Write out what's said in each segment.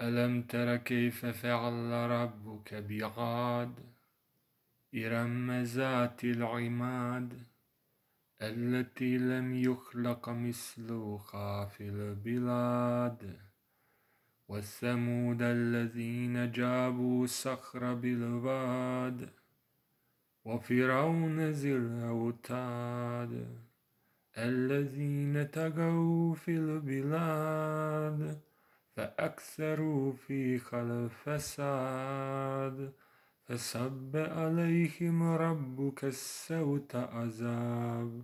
ألم تر كيف فعل ربك بعاد إرم ذات العماد التي لم يخلق مثلها في البلاد والثمود الذين جابوا صخر بالواد وفرعون ذي الأوتاد الذين تغوا في البلاد فأكثروا فيك الفساد فسب عليهم ربك السوت عذاب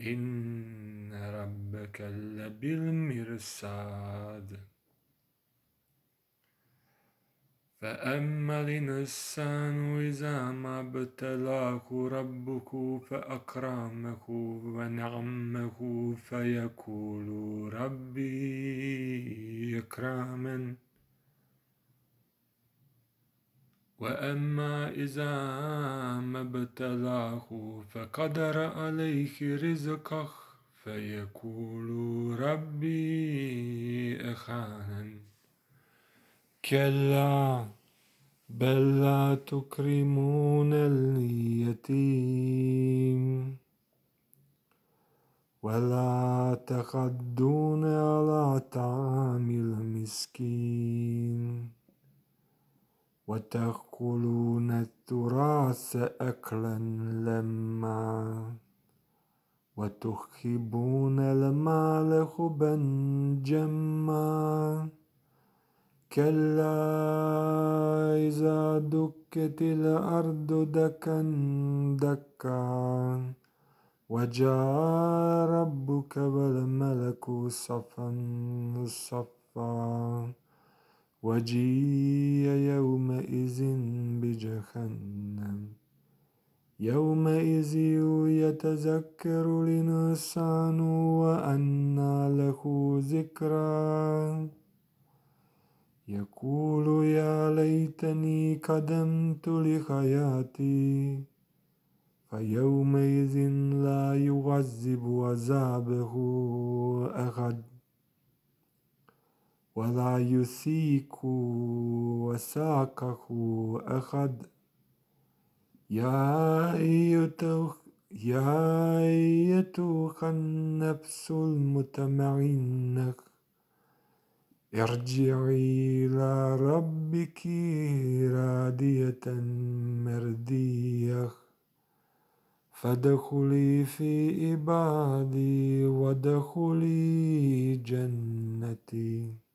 إن ربك لبالمرصاد فأما الإنسان إذا ما ابتلاه ربه فأكرمه ونعمه فيقول ربي إكراما وأما إذا ما ابتلاه فقدر عليه رزقه فيقول ربي أخانا كلا بل لا تكرمون اليتيم ولا تقدون على طعام المسكين وتقولون التراث أكلا لما وتخبون المال خبا جما كلا إذا دكت الأرض دكا دكا وجاء ربك والملك صفا صفا وجيء يومئذ بجهنم يومئذ يتذكر الإنسان وأنى له ذكرى يقول يا ليتني قدمت لحياتي فيومئذ لا يعذب عذابه أحد ولا يثيق وساقه أحد يا أيتها يا أيتها النفس المتمعنة ارجعي إلى ربك راضية مرضية فادخلي في عبادي وادخلي جنتي